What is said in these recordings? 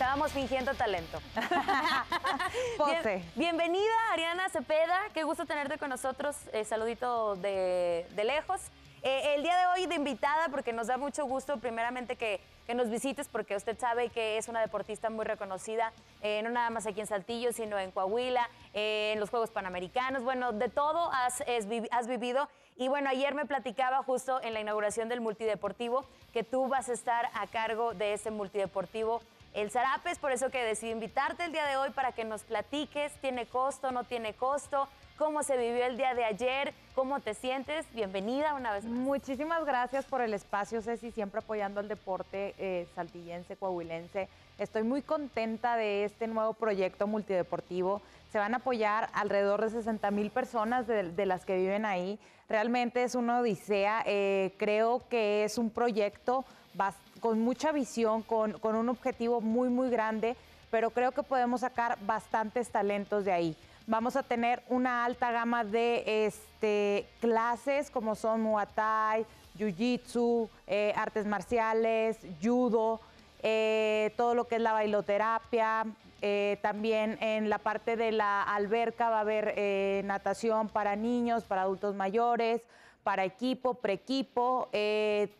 Estábamos fingiendo talento. bienvenida, Ariana Cepeda. Qué gusto tenerte con nosotros. Eh, saludito de, lejos. Eh, el día de hoy de invitada, porque nos da mucho gusto, primeramente, que, nos visites, porque usted sabe que es una deportista muy reconocida, eh, no nada más aquí en Saltillo, sino en Coahuila, en los Juegos Panamericanos, bueno, de todo has, vivido. Y bueno, ayer me platicaba justo en la inauguración del multideportivo que tú vas a estar a cargo de este multideportivo el Zarape. Es por eso que decidí invitarte el día de hoy para que nos platiques, ¿tiene costo, no tiene costo? ¿Cómo se vivió el día de ayer? ¿Cómo te sientes? Bienvenida una vez más. Muchísimas gracias por el espacio, Ceci, siempre apoyando al deporte eh, saltillense, coahuilense. Estoy muy contenta de este nuevo proyecto multideportivo. Se van a apoyar alrededor de 60 mil personas de, las que viven ahí. Realmente es una odisea. Eh, creo que es un proyecto bastante con mucha visión, con, un objetivo muy, muy grande, pero creo que podemos sacar bastantes talentos de ahí. Vamos a tener una alta gama de este, clases como son Muay Thai, Jiu-Jitsu, eh, artes marciales, judo, eh, todo lo que es la bailoterapia. Eh, también en la parte de la alberca va a haber natación para niños, para adultos mayores, para equipo, pre preequipo,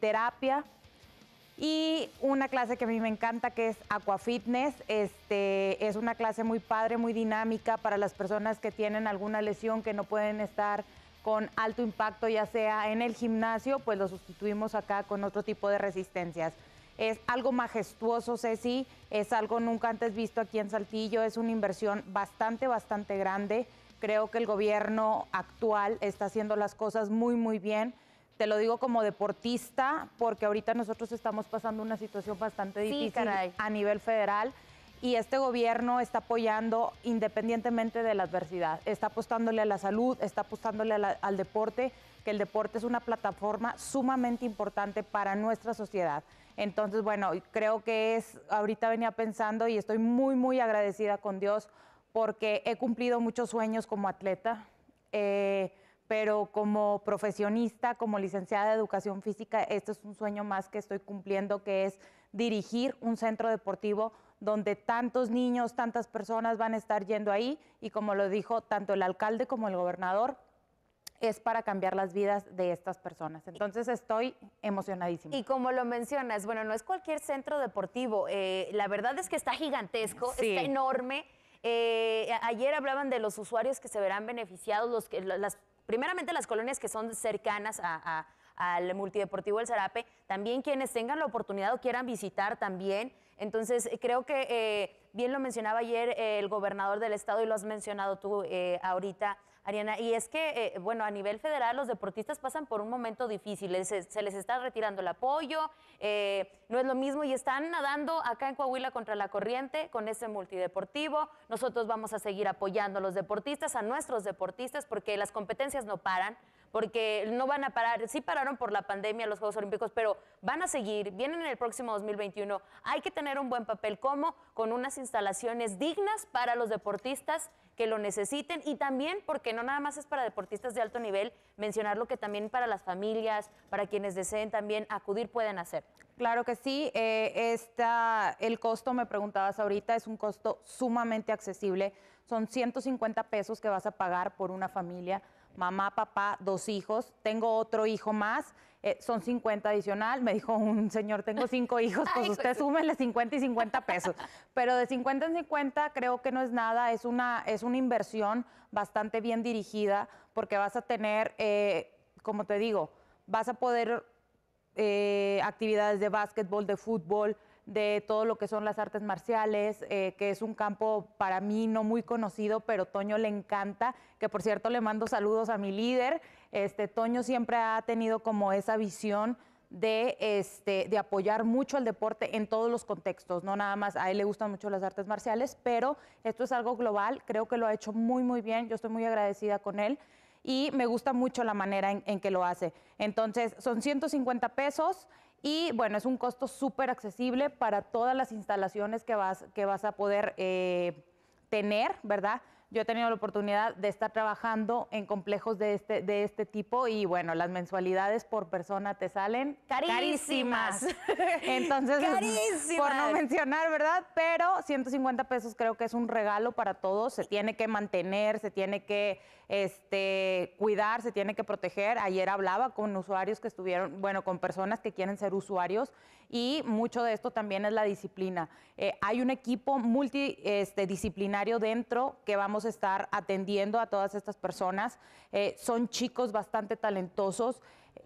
terapia y una clase que a mí me encanta que es Aquafitness. Este, es una clase muy padre, muy dinámica para las personas que tienen alguna lesión que no pueden estar con alto impacto, ya sea en el gimnasio, pues lo sustituimos acá con otro tipo de resistencias. Es algo majestuoso, Ceci, es algo nunca antes visto aquí en Saltillo, es una inversión bastante, bastante grande. Creo que el gobierno actual está haciendo las cosas muy, muy bien. Te lo digo como deportista, porque ahorita nosotros estamos pasando una situación bastante difícil a nivel federal y este gobierno está apoyando independientemente de la adversidad. Está apostándole a la salud, está apostándole al deporte, que el deporte es una plataforma sumamente importante para nuestra sociedad. Entonces, bueno, creo que es, ahorita venía pensando y estoy muy, muy agradecida con Dios porque he cumplido muchos sueños como atleta. Eh, pero como profesionista, como licenciada de educación física, este es un sueño más que estoy cumpliendo, que es dirigir un centro deportivo donde tantos niños, tantas personas van a estar yendo ahí y como lo dijo tanto el alcalde como el gobernador, es para cambiar las vidas de estas personas. Entonces estoy emocionadísima. Y como lo mencionas, bueno, no es cualquier centro deportivo, eh, la verdad es que está gigantesco, está enorme. Eh, ayer hablaban de los usuarios que se verán beneficiados, los que, las primeramente las colonias que son cercanas al multideportivo El Zarape, también quienes tengan la oportunidad o quieran visitar también. Entonces, creo que... Eh, bien lo mencionaba ayer eh, el gobernador del estado y lo has mencionado tú eh, ahorita, Ariana, y es que, eh, bueno, a nivel federal los deportistas pasan por un momento difícil, se, les está retirando el apoyo, no es lo mismo y están nadando acá en Coahuila contra la corriente con este multideportivo. Nosotros vamos a seguir apoyando a los deportistas, a nuestros deportistas, porque las competencias no paran porque no van a parar. Sí pararon por la pandemia los Juegos Olímpicos, pero van a seguir, vienen en el próximo 2021. Hay que tener un buen papel, como Con unas instalaciones dignas para los deportistas que lo necesiten y también, porque no nada más es para deportistas de alto nivel, mencionar lo que también para las familias, para quienes deseen también acudir, pueden hacer. Claro que sí. Eh, el costo, me preguntabas ahorita, es un costo sumamente accesible. Son 150 pesos que vas a pagar por una familia mamá, papá, dos hijos, tengo otro hijo más, eh, son 50 adicional, me dijo un señor, tengo cinco hijos, pues usted usted súmele 50 y 50 pesos. Pero de 50 en 50 creo que no es nada, es una, es una inversión bastante bien dirigida porque vas a tener, eh, como te digo, vas a poder eh, actividades de básquetbol, de fútbol, de todo lo que son las artes marciales, eh, que es un campo para mí no muy conocido, pero Toño le encanta, que por cierto le mando saludos a mi líder. Este, Toño siempre ha tenido como esa visión de, este, de apoyar mucho al deporte en todos los contextos, no nada más, a él le gustan mucho las artes marciales, pero esto es algo global, creo que lo ha hecho muy, muy bien, yo estoy muy agradecida con él y me gusta mucho la manera en, en que lo hace. Entonces, son 150 pesos. Y bueno, es un costo súper accesible para todas las instalaciones que vas, que vas a poder eh, tener, ¿verdad? Yo he tenido la oportunidad de estar trabajando en complejos de este, de este tipo y bueno, las mensualidades por persona te salen carísimas. carísimas. Entonces, por no mencionar, ¿verdad? Pero 150 pesos creo que es un regalo para todos. Se tiene que mantener, se tiene que este, cuidar, se tiene que proteger. Ayer hablaba con usuarios que estuvieron, bueno, con personas que quieren ser usuarios y mucho de esto también es la disciplina. Eh, hay un equipo multidisciplinario este, dentro que vamos estar atendiendo a todas estas personas. Eh, son chicos bastante talentosos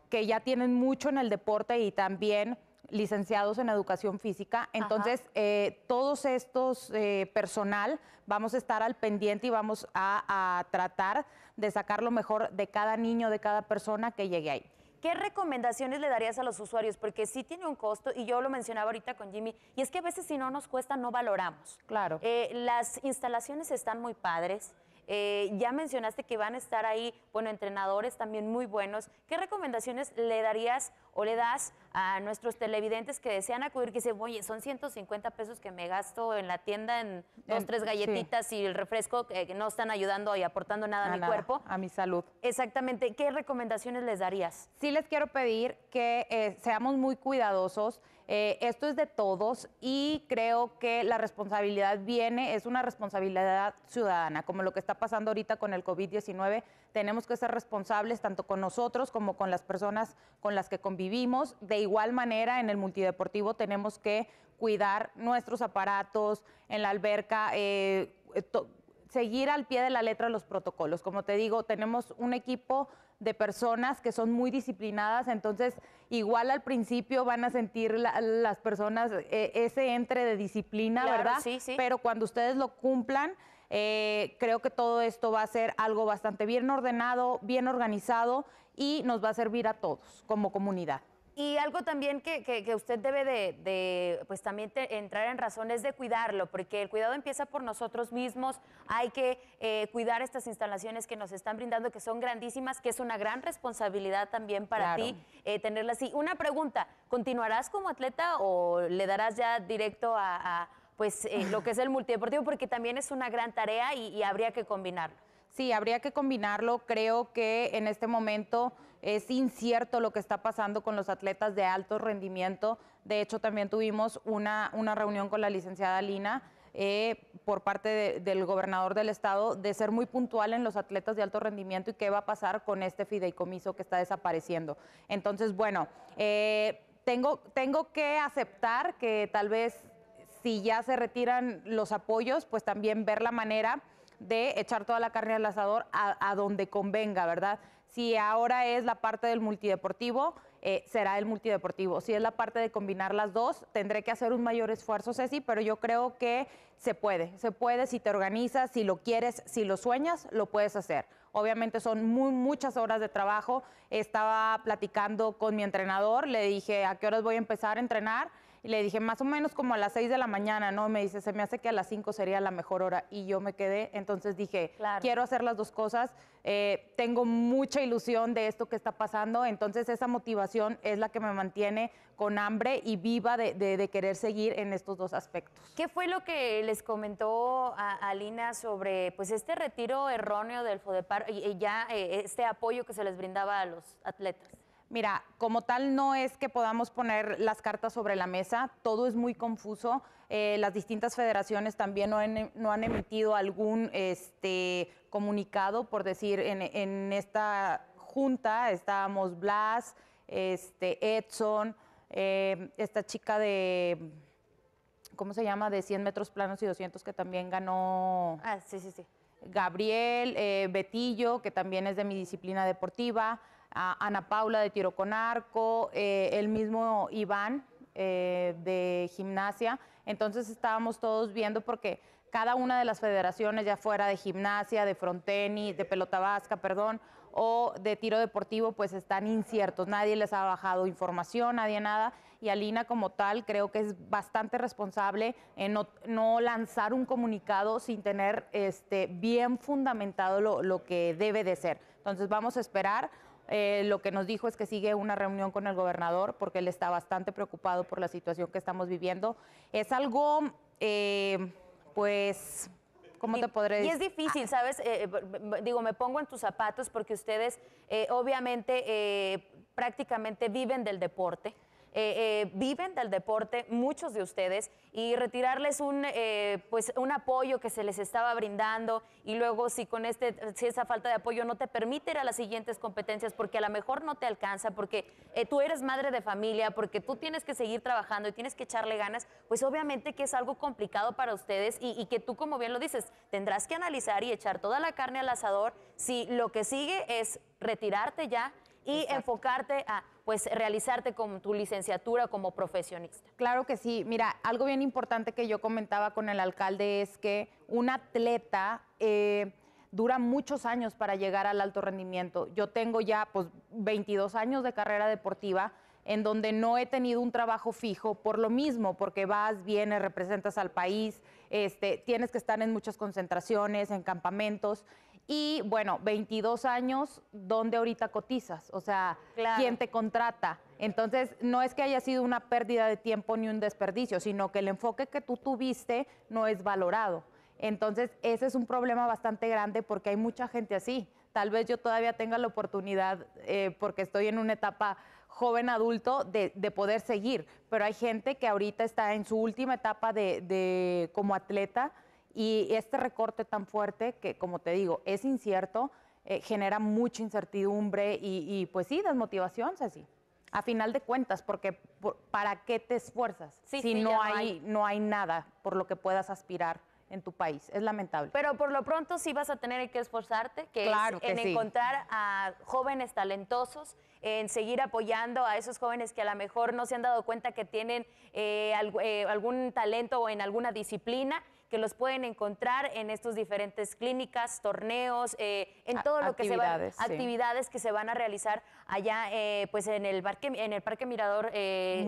que ya tienen mucho en el deporte y también licenciados en educación física. Entonces, eh, todos estos eh, personal vamos a estar al pendiente y vamos a tratar de sacar lo mejor de cada niño, de cada persona que llegue ahí. ¿qué recomendaciones le darías a los usuarios? Porque sí tiene un costo, y yo lo mencionaba ahorita con Jimmy, y es que a veces si no nos cuesta, no valoramos. Claro. Eh, las instalaciones están muy padres. Eh, ya mencionaste que van a estar ahí, bueno, entrenadores también muy buenos. ¿Qué recomendaciones le darías o le das a nuestros televidentes que desean acudir, que dicen, oye, son 150 pesos que me gasto en la tienda en dos, tres galletitas y el refresco que no están ayudando y aportando nada a, mi cuerpo? A mi salud. Exactamente. ¿Qué recomendaciones les darías? Sí les quiero pedir que eh, seamos muy cuidadosos eh, esto es de todos y creo que la responsabilidad viene, es una responsabilidad ciudadana, como lo que está pasando ahorita con el COVID-19. Tenemos que ser responsables tanto con nosotros como con las personas con las que convivimos. De igual manera, en el multideportivo tenemos que cuidar nuestros aparatos, en la alberca. Eh, seguir al pie de la letra los protocolos. Como te digo, tenemos un equipo de personas que son muy disciplinadas, entonces igual al principio van a sentir las personas eh, ese entre de disciplina, ¿verdad? Sí, sí. Pero cuando ustedes lo cumplan, eh, creo que todo esto va a ser algo bastante bien ordenado, bien organizado y nos va a servir a todos como comunidad. Y algo también que, usted debe de, pues también entrar en razón es de cuidarlo, porque el cuidado empieza por nosotros mismos, hay que eh, cuidar estas instalaciones que nos están brindando, que son grandísimas, que es una gran responsabilidad también para ti eh, tenerlas y Una pregunta, ¿continuarás como atleta o le darás ya directo a, pues eh, lo que es el multideportivo? Porque también es una gran tarea y, y habría que combinarlo. Sí, habría que combinarlo, creo que en este momento es incierto lo que está pasando con los atletas de alto rendimiento. De hecho, también tuvimos una, una reunión con la licenciada Lina. Eh, por parte del gobernador del estado de ser muy puntual en los atletas de alto rendimiento y qué va a pasar con este fideicomiso que está desapareciendo. Entonces, bueno, eh, tengo, tengo que aceptar que tal vez si ya se retiran los apoyos, pues también ver la manera de echar toda la carne al asador a donde convenga, ¿verdad? Si ahora es la parte del multideportivo, eh, será el multideportivo. Si es la parte de combinar las dos, tendré que hacer un mayor esfuerzo, Ceci, pero yo creo que se puede, se puede si te organizas, si lo quieres, si lo sueñas, lo puedes hacer. Obviamente son muy, muchas horas de trabajo. Estaba platicando con mi entrenador, le dije a qué horas voy a empezar a entrenar y le dije, más o menos como a las 6 de la mañana, ¿no? Me dice, se me hace que a las 5 sería la mejor hora. Y yo me quedé, entonces dije, quiero hacer las dos cosas, eh, tengo mucha ilusión de esto que está pasando, entonces esa motivación es la que me mantiene con hambre y viva de, querer seguir en estos dos aspectos. ¿Qué fue lo que les comentó a, sobre pues este retiro erróneo del FODEPAR y, y ya eh, este apoyo que se les brindaba a los atletas? Mira, como tal no es que podamos poner las cartas sobre la mesa, todo es muy confuso. Eh, las distintas federaciones también no han, emitido algún este, comunicado, por decir, en, esta junta estábamos Blas, este, Edson, eh, esta chica de, ¿cómo se llama? De 100 metros planos y 200 que también ganó. Ah, Gabriel, eh, Betillo, que también es de mi disciplina deportiva. Ana Paula de tiro con arco, eh, el mismo Iván eh, de gimnasia. Entonces estábamos todos viendo porque cada una de las federaciones, ya fuera de gimnasia, de frontenis, de pelota vasca, perdón, o de tiro deportivo, pues están inciertos. Nadie les ha bajado información, nadie nada. Y Alina como tal creo que es bastante responsable en no, lanzar un comunicado sin tener este, bien fundamentado lo que debe de ser. Entonces vamos a esperar eh, lo que nos dijo es que sigue una reunión con el gobernador porque él está bastante preocupado por la situación que estamos viviendo. Es algo, eh, pues, ¿Cómo te podré decir? Y es difícil, ¿sabes? Eh, digo, me pongo en tus zapatos porque ustedes obviamente prácticamente viven del deporte. Eh, eh, viven del deporte, muchos de ustedes, y retirarles un, eh, pues, un apoyo que se les estaba brindando y luego si con este, si esa falta de apoyo no te permite ir a las siguientes competencias porque a lo mejor no te alcanza, porque tú eres madre de familia, porque tú tienes que seguir trabajando y tienes que echarle ganas, pues obviamente que es algo complicado para ustedes y, que tú, como bien lo dices, tendrás que analizar y echar toda la carne al asador si lo que sigue es retirarte ya y enfocarte a pues realizarte con tu licenciatura como profesionista. Claro que sí. Mira, algo bien importante que yo comentaba con el alcalde es que un atleta... Eh, dura muchos años para llegar al alto rendimiento. Yo tengo ya pues 22 años de carrera deportiva en donde no he tenido un trabajo fijo por lo mismo, porque vas, vienes, representas al país, este, tienes que estar en muchas concentraciones, en campamentos y bueno, 22 años, ¿dónde ahorita cotizas? O sea, ¿quién te contrata? Entonces, no es que haya sido una pérdida de tiempo ni un desperdicio, sino que el enfoque que tú tuviste no es valorado. Entonces, ese es un problema bastante grande porque hay mucha gente así. Tal vez yo todavía tenga la oportunidad, eh, porque estoy en una etapa joven adulto, de, poder seguir, pero hay gente que ahorita está en su última etapa como atleta y este recorte tan fuerte, que como te digo, es incierto, eh, genera mucha incertidumbre y, pues sí, desmotivación, Ceci. A final de cuentas, porque ¿para qué te esfuerzas si no, hay, no, hay, nada por lo que puedas aspirar? en tu país. Es lamentable. Pero por lo pronto sí vas a tener que esforzarte, que, en encontrar a jóvenes talentosos, en seguir apoyando a esos jóvenes que a lo mejor no se han dado cuenta que tienen eh, eh, algún talento o en alguna disciplina que los pueden encontrar en estos diferentes clínicas, torneos, eh, en todo lo que se van, actividades que se van a realizar allá, eh, pues en el parque, en el parque Mirador eh,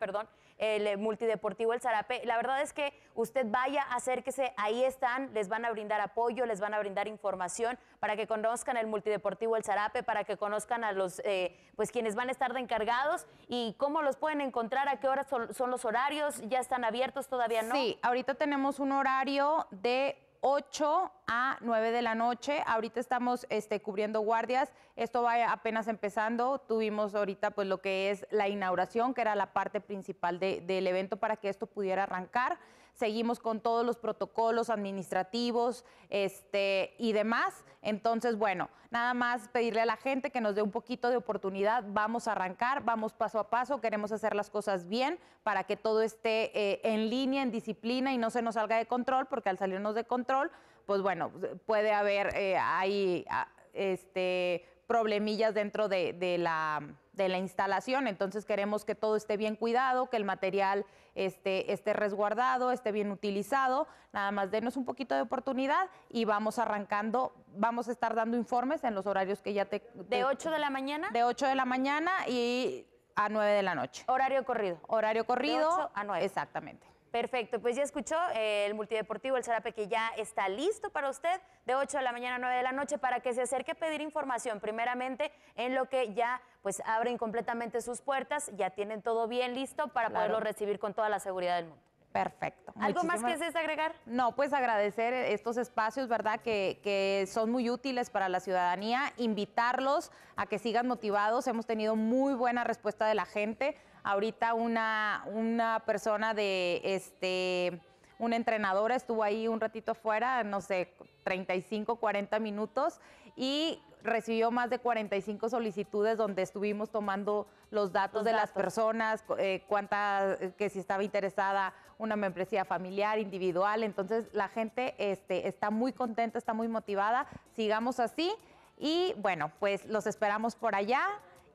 perdón, el eh, multideportivo El Zarape. La verdad es que usted vaya, acérquese, ahí están, les van a brindar apoyo, les van a brindar información para que conozcan el multideportivo El Zarape, para que conozcan a los, eh, pues quienes van a estar de encargados y cómo los pueden encontrar, a qué horas son los horarios, ya están abiertos, todavía no. Sí, ahorita tenemos un horario de 8 a 9 de la noche. Ahorita estamos este, cubriendo guardias. Esto va apenas empezando. Tuvimos ahorita pues lo que es la inauguración, que era la parte principal del evento para que esto pudiera arrancar seguimos con todos los protocolos administrativos este, y demás. Entonces, bueno, nada más pedirle a la gente que nos dé un poquito de oportunidad. Vamos a arrancar, vamos paso a paso, queremos hacer las cosas bien para que todo esté eh, en línea, en disciplina y no se nos salga de control, porque al salirnos de control, pues bueno, pues, puede haber hay eh, ahí ah, este, problemillas dentro de la de la instalación. Entonces queremos que todo esté bien cuidado, que el material esté, esté resguardado, esté bien utilizado. Nada más denos un poquito de oportunidad y vamos arrancando, vamos a estar dando informes en los horarios que ya te... ¿De 8 de la mañana? De 8 de la mañana y a 9 de la noche. Horario corrido. Horario corrido. a 9. Exactamente. Perfecto, pues ya escuchó eh, el multideportivo El Sarape, que ya está listo para usted de 8 de la mañana a 9 de la noche para que se acerque a pedir información primeramente en lo que ya pues abren completamente sus puertas, ya tienen todo bien listo para poderlo recibir con toda la seguridad del mundo. Perfecto. ¿Algo más que es agregar? No, pues agradecer estos espacios, ¿verdad? Que, que, son muy útiles para la ciudadanía, invitarlos a que sigan motivados. Hemos tenido muy buena respuesta de la gente ahorita una, persona de, este, una entrenadora estuvo ahí un ratito afuera, no sé, 35, 40 minutos y recibió más de 45 solicitudes donde estuvimos tomando los datos de las personas, eh, cuántas eh, que si estaba interesada una membresía familiar, individual. Entonces la gente este, está muy contenta, está muy motivada. Sigamos así y bueno, pues los esperamos por allá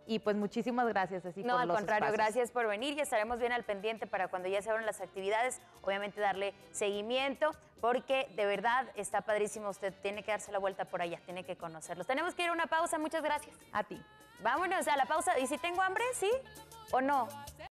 y pues muchísimas gracias. Así no, al contrario, gracias por venir y estaremos bien al pendiente para cuando ya se abran las actividades, obviamente darle seguimiento, porque de verdad está padrísimo, usted tiene que darse la vuelta por allá, tiene que conocerlos. Tenemos que ir a una pausa, muchas gracias. A ti. Vámonos a la pausa. ¿Y si tengo hambre? ¿Sí? ¿O no?